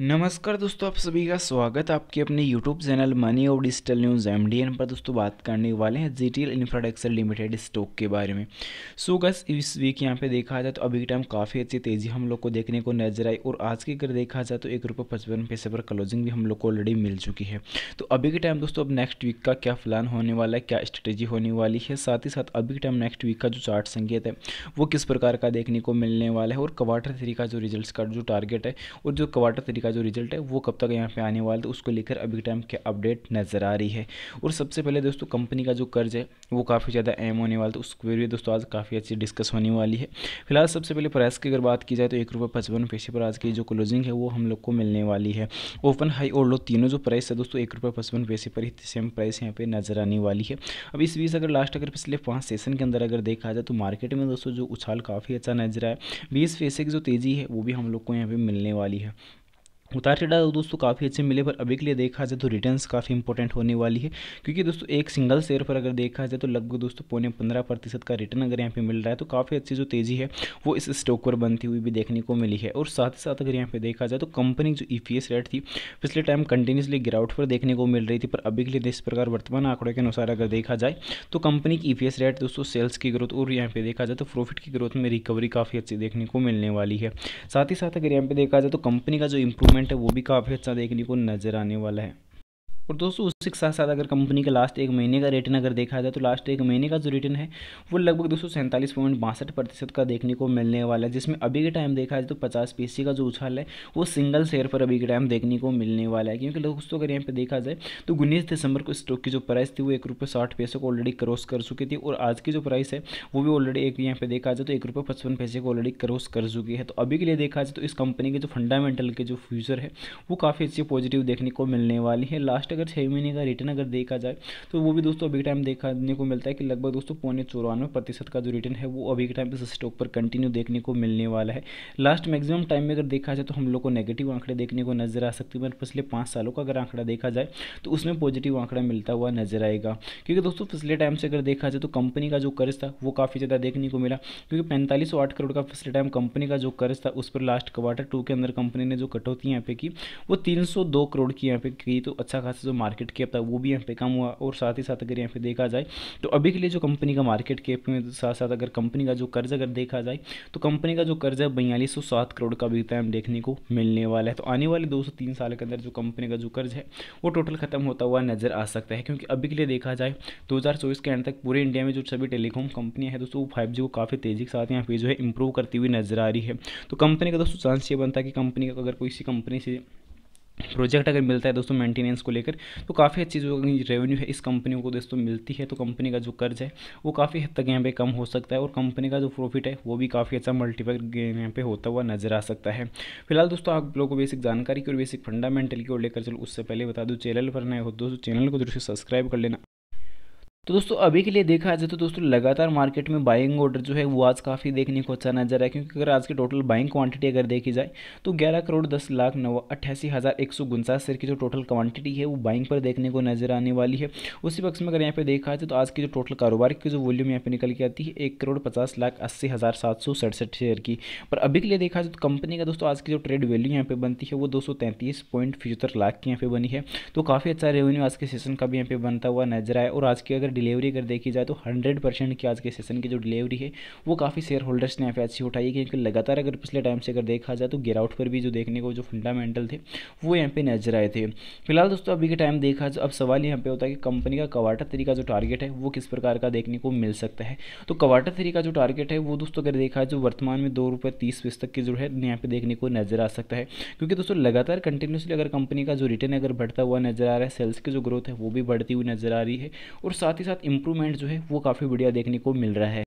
नमस्कार दोस्तों आप सभी का स्वागत है आपके अपने यूट्यूब चैनल मनी और डिजिटल न्यूज़ एम पर दोस्तों बात करने वाले हैं G T L limited stock के बारे में सो so, गस इस वीक यहाँ पे देखा जाए तो अभी के टाइम काफ़ी अच्छी तेज़ी हम लोग को देखने को नजर आई और आज की अगर देखा जाए तो एक रुपये पचपन पैसे पर क्लोजिंग भी हम लोग को ऑलरेडी मिल चुकी है तो अभी के टाइम दोस्तों अब नेक्स्ट वीक का क्या प्लान होने वाला है क्या स्ट्रेटेजी होने वाली है साथ ही साथ अभी के टाइम नेक्स्ट वीक का जो चार्ट संकेत है वो किस प्रकार का देखने को मिलने वाला है और क्वार्टर थ्री का जो रिजल्ट का जो टारगेट है और जो क्वार्टर थ्री का जो रिजल्ट है वो कब तक यहाँ पे आने वाला था तो उसको लेकर अभी टाइम के अपडेट नज़र आ रही है और सबसे पहले दोस्तों कंपनी का जो कर्ज है वो काफ़ी ज़्यादा एम होने वाला था तो उसको भी दोस्तों आज काफ़ी अच्छी डिस्कस होने वाली है फिलहाल सबसे पहले प्राइस की अगर बात की जाए तो एक रुपये पचपन पैसे पर आज की जो क्लोजिंग है वो हम लोग को मिलने वाली है ओपन हाई और लो तीनों जो प्राइस है दोस्तों एक रुपये पचपन पैसे पर ही सेम प्राइस यहाँ पर नज़र आने वाली है अब इस बीच अगर लास्ट अगर पिछले पाँच सेशन के अंदर अगर देखा जाए तो मार्केट में दोस्तों जो उछाल काफ़ी अच्छा नजर आया बीस पैसे की जो तेज़ी है वो भी हम लोग को यहाँ पर मिलने वाली है उतार चढ़ाव तो दोस्तों काफ़ी अच्छे मिले पर अभी के लिए देखा जाए तो रिटर्न्स काफ़ी इंपॉर्टेंट होने वाली है क्योंकि दोस्तों एक सिंगल शेयर पर अगर देखा जाए तो लगभग दोस्तों पौने पंद्रह प्रतिशत का रिटर्न अगर यहाँ पे मिल रहा है तो काफ़ी अच्छी जो तेज़ी है वो इस स्टॉक पर बनती हुई भी देखने को मिली है और साथ ही साथ अगर यहाँ पे देखा जाए तो कंपनी जो ई रेट थी पिछले टाइम कंटिन्यूसली गिरावट पर देखने को मिल रही थी पर अभी के लिए इस प्रकार वर्तमान आंकड़ों के अनुसार अगर देखा जाए तो कंपनी की ई रेट दोस्तों सेल्स की ग्रोथ और यहाँ पर देखा जाए तो प्रॉफिट की ग्रोथ में रिकवरी काफ़ी अच्छी देखने को मिलने वाली है साथ ही साथ अगर यहाँ पर देखा जाए तो कंपनी का जो इम्प्रूवमेंट इन्वायरमेंट है वो भी काफ़ी अच्छा देखने को नज़र आने वाला है और दोस्तों उसके साथ साथ अगर कंपनी का लास्ट एक महीने का रिटर्न अगर देखा जाए तो लास्ट एक महीने का जो रिटर्न है वो लगभग दोस्तों सैंतालीस पॉइंट बासठ प्रतिशत का देखने को मिलने वाला है जिसमें अभी के टाइम देखा जाए तो पचास पीसी का जो उछाल है वो सिंगल शेयर पर अभी के टाइम देखने को मिलने वाला है क्योंकि दोस्तों अगर यहाँ पर देखा जाए तो उन्नीस दिसंबर को स्टॉक की जो प्राइस थी वो एक रुपये साठ पैसे को ऑलरेडी क्रॉस कर चुकी थी और आज की जो प्राइस है वो भी ऑलरेडी एक यहाँ पर देखा जाए तो एक रुपये पचपन पैसे को ऑलरेडी क्रॉस कर चुकी है तो अभी के लिए देखा जाए तो इस कंपनी के जो फंडामेंटल के जो फ्यूचर है वो काफ़ी अच्छी पॉजिटिव देखने को मिलने वाली है लास्ट अगर छः महीने का रिटर्न अगर देखा जाए तो वो भी दोस्तों अभी के टाइम देखने को मिलता है कि लगभग दोस्तों पौने चौरानवे प्रतिशत का जो रिटर्न है वो अभी के टाइम इस स्टॉक पर कंटिन्यू देखने को मिलने वाला है लास्ट मैक्सिमम टाइम में अगर देखा जाए तो हम लोग को नेगेटिव आंकड़े देखने को नजर आ सकती है पिछले पाँच सालों का अगर आंकड़ा देखा जाए तो उसमें पॉजिटिव आंकड़ा मिलता हुआ नजर आएगा क्योंकि दोस्तों पिछले टाइम से अगर देखा जाए तो कंपनी का जो कर्ज था वो काफ़ी ज़्यादा देखने को मिला क्योंकि पैंतालीस आठ करोड़ का पिछले टाइम कंपनी का जो कर्ज था उस पर लास्ट क्वार्टर टू के अंदर कंपनी ने जो कटौती यहाँ पे की वो तीन सौ दो करोड़ की यहाँ पे की तो अच्छा खासा जो मार्केट कैप था वो भी यहाँ पे कम हुआ और साथ ही साथ अगर यहाँ पे देखा जाए तो अभी के लिए जो कंपनी का मार्केट कैप में साथ साथ अगर कंपनी का जो कर्ज अगर देखा जाए तो कंपनी का जो कर्ज है बयालीस सौ सात करोड़ का भी टाइम देखने को मिलने वाला है तो आने वाले दो सौ तीन साल के अंदर जो कंपनी का जो कर्ज है वो टोटल खत्म होता हुआ नजर आ सकता है क्योंकि अभी के लिए देखा जाए दो के एंड तक पूरे इंडिया में जो सभी टेलीकॉम कंपनियाँ हैं दोस्तों वो फाइव को काफ़ी तेज़ी के साथ यहाँ पे जो है इंप्रूव करती हुई नजर आ रही है तो कंपनी का दोस्तों चांस ये बनता है कि कंपनी का अगर कोई सी कंपनी से प्रोजेक्ट अगर मिलता है दोस्तों मेंटेनेंस को लेकर तो काफ़ी अच्छी जो रेवेन्यू है इस कंपनी को दोस्तों मिलती है तो कंपनी का जो कर्ज है वो काफ़ी हद तक यहाँ पे कम हो सकता है और कंपनी का जो प्रॉफिट है वो भी काफ़ी अच्छा मल्टीपल यहाँ पे होता हुआ नजर आ सकता है फिलहाल दोस्तों आप लोगों को बेसिक जानकारी की और बेसिक फंडामेंटल की ओर लेकर चलो उससे पहले बता दो चैनल पर नए हो तो दोस्तों चैनल को जरूर सब्सक्राइब कर लेना तो दोस्तों अभी के लिए देखा जाए तो दोस्तों लगातार मार्केट में बाइंग ऑर्डर जो है वो आज काफ़ी देखने को अच्छा नजर है क्योंकि अगर आज की टोटल बाइंग क्वांटिटी अगर देखी जाए तो 11 करोड़ 10 लाख नौ अट्ठासी हज़ार एक सौ उनचास शेयर की जो टोटल क्वांटिटी है वो बाइंग पर देखने को नजर आने वाली है उसी पक्ष में अगर यहाँ पर देखा जाए तो आज की जो टोटल कारोबार की जो वॉल्यूम यहाँ पर निकल के आती है एक करोड़ पचास लाख अस्सी हज़ार सात सौ सड़सठ शेयर की पर अभी के लिए देखा जाए तो कंपनी का दोस्तों आज की जो ट्रेड वैल्यू यहाँ पर बनती है वो दो सौ तैंतीस पॉइंट पचहत्तर लाख की यहाँ पर बनी है तो काफ़ी अच्छा रेवेन्यू आज के सेशन का भी यहाँ पर बनता हुआ नजर आया और आज की अगर डिलीवरी अगर देखी जाए तो हंड्रेड परसेंट की आज के सेशन की जो डिलीवरी है वो काफ़ी शेयर होल्डर्स ने यहाँ पे अच्छी उठाई है क्योंकि लगातार अगर पिछले टाइम से अगर देखा जाए तो गेराउट पर भी जो देखने को जो फंडामेंटल थे वो यहाँ पे नजर आए थे फिलहाल दोस्तों अभी के टाइम देखा जाए अब सवाल यहाँ पे होता है कि कंपनी का कवाटर थ्री का जो टारगेट है वो किस प्रकार का देखने को मिल सकता है तो कवाटर थ्री का जो टारगेट है वो दोस्तों अगर देखा जो तो वर्तमान में दो रुपये तीस फीस तक की जो है यहाँ पे देखने को नजर आ सकता है क्योंकि दोस्तों लगातार कंटिन्यूसली अगर कंपनी का जो रिटर्न अगर बढ़ता हुआ नजर आ रहा है सेल्स की जो ग्रोथ है वो भी बढ़ती हुई नजर आ रही है और साथ साथ ही साथ इम्प्रूवमेंट जो है वो काफ़ी बढ़िया देखने को मिल रहा है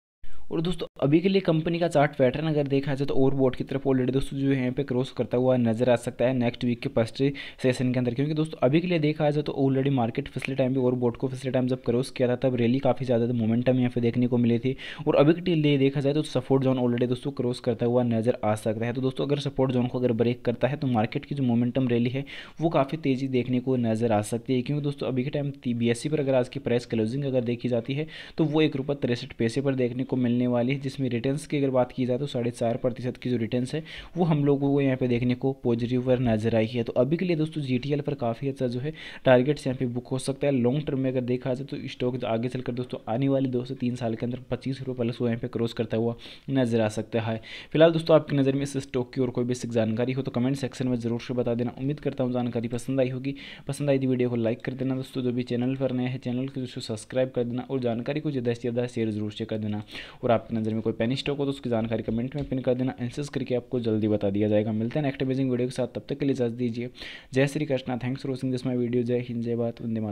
और दोस्तों अभी के लिए कंपनी का चार्ट पैटर्न अगर देखा जाए तो ओवर बोर्ड की तरफ ऑलरेडी दोस्तों जो यहाँ पे क्रॉस करता हुआ नजर आ सकता है नेक्स्ट वीक के फर्स्ट सेशन के अंदर क्योंकि दोस्तों अभी के लिए देखा जाए तो ऑलरेडी मार्केट पिछले टाइम भी ओवर बोर्ड को पिछले टाइम जब क्रॉस किया था तब रैली काफ़ी ज़्यादा मोमेंटम यहाँ पे देखने को मिली थी और अभी के लिए देखा जाए तो सपोर्ट जोन ऑलरेडी दोस्तों क्रॉस करता हुआ नजर आ सकता है तो दोस्तों अगर सपोर्ट जोन को अगर ब्रेक करता है तो मार्केट की जो मोमेंटम रैली है वो काफ़ी तेज़ी देखने को नजर आ सकती है क्योंकि दोस्तों अभी के टाइम बी पर अगर आज की प्राइस क्लोजिंग अगर देखी जाती है तो वो एक रुपये तिरसठ पैसे पर देखने को मिलने मिलने वाली है जिसमें रिटर्न्स की अगर बात की जाए तो साढ़े चार प्रतिशत की जो रिटर्न्स है वो हम लोगों को यहाँ पे देखने को पॉजिटिव पर नजर आई है तो अभी के लिए दोस्तों जी पर काफ़ी अच्छा जो है टारगेट्स यहाँ पे बुक हो सकता है लॉन्ग टर्म में अगर देखा जाए तो स्टॉक आगे चलकर दोस्तों आने वाले दो से तीन साल के अंदर पच्चीस रुपये प्लस वो यहाँ पे क्रॉस करता हुआ नजर आ सकता है फिलहाल दोस्तों आपकी नज़र में इस स्टॉक की और कोई बेसिक जानकारी हो तो कमेंट सेक्शन में जरूर से बता देना उम्मीद करता हूँ जानकारी पसंद आई होगी पसंद आई थी वीडियो को लाइक कर देना दोस्तों जो भी चैनल पर नया है चैनल को दोस्तों सब्सक्राइब कर देना और जानकारी को ज़्यादा से ज़्यादा शेयर जरूर से कर देना और और आपकी नज़र में कोई पेनी स्टॉक हो तो उसकी जानकारी कमेंट में पिन कर देना एंसर्स करके आपको जल्दी बता दिया जाएगा मिलते हैं नेक्स्ट अमेजिंग वीडियो के साथ तब तक के लिए इजाज़ दीजिए जय Shri Krishna thanks for watching this my video जय हिंद जय बात वंदे